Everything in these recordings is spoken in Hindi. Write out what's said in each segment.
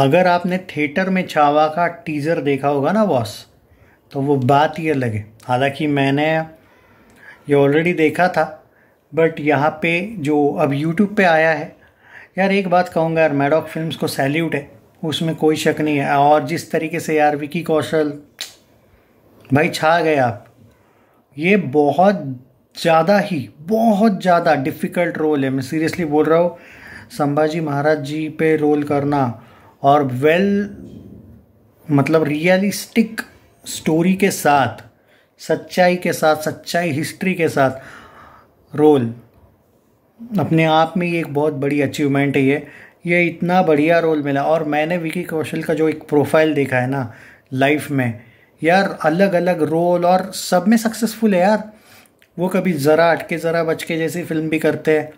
अगर आपने थिएटर में छावा का टीज़र देखा होगा ना बॉस तो वो बात ही अलग है हालांकि मैंने ये ऑलरेडी देखा था बट यहाँ पे जो अब यूट्यूब पे आया है यार एक बात कहूँगा यार मैडॉक फिल्म्स को सैल्यूट है उसमें कोई शक नहीं है और जिस तरीके से यार विकी कौशल भाई छा गए आप ये बहुत ज़्यादा ही बहुत ज़्यादा डिफ़िकल्ट रोल है मैं सीरियसली बोल रहा हूँ संभाजी महाराज जी पे रोल करना और वेल मतलब रियलिस्टिक स्टोरी के साथ सच्चाई के साथ सच्चाई हिस्ट्री के साथ रोल अपने आप में ये एक बहुत बड़ी अचीवमेंट है ये ये इतना बढ़िया रोल मिला और मैंने विकी कौशल का जो एक प्रोफाइल देखा है ना लाइफ में यार अलग अलग रोल और सब में सक्सेसफुल है यार वो कभी ज़रा अटके ज़रा बच के जैसी फिल्म भी करते हैं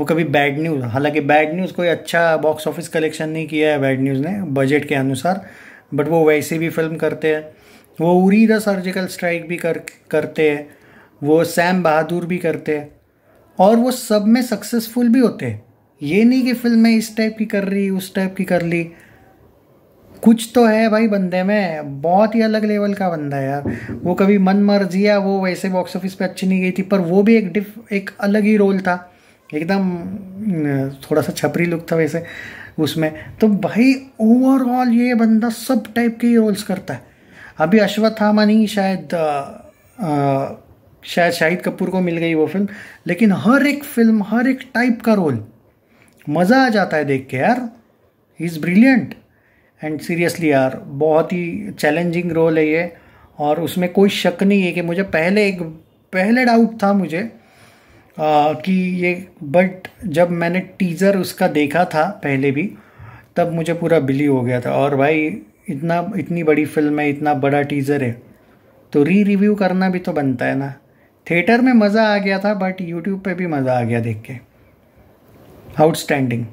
वो कभी बैड न्यूज़ हालांकि बैड न्यूज़ कोई अच्छा बॉक्स ऑफिस कलेक्शन नहीं किया है बैड न्यूज़ ने बजट के अनुसार बट वो वैसे भी फिल्म करते हैं वो उरी द सर्जिकल स्ट्राइक भी कर करते हैं वो सैम बहादुर भी करते हैं और वो सब में सक्सेसफुल भी होते हैं ये नहीं कि फिल्में इस टाइप की कर रही उस टाइप की कर ली कुछ तो है भाई बंदे में बहुत ही अलग लेवल का बंदा है यार वो कभी मन मर्जिया वो वैसे बॉक्स ऑफिस पे अच्छी नहीं गई थी पर वो भी एक डिफ एक अलग ही रोल था एकदम थोड़ा सा छपरी लुक था वैसे उसमें तो भाई ओवरऑल ये बंदा सब टाइप के रोल्स करता है अभी अश्वत्थामा नहीं शायद आ, आ, शायद शाहिद कपूर को मिल गई वो फिल्म लेकिन हर एक फिल्म हर एक टाइप का रोल मज़ा आ जाता है देख के यार इज़ ब्रिलियंट एंड सीरियसली यार बहुत ही चैलेंजिंग रोल है ये और उसमें कोई शक नहीं है कि मुझे पहले एक पहले डाउट था मुझे कि ये बट जब मैंने टीज़र उसका देखा था पहले भी तब मुझे पूरा बिली हो गया था और भाई इतना इतनी बड़ी फिल्म है इतना बड़ा टीज़र है तो री रिव्यू करना भी तो बनता है ना थिएटर में मज़ा आ गया था बट यूट्यूब पे भी मज़ा आ गया देख के आउटस्टैंडिंग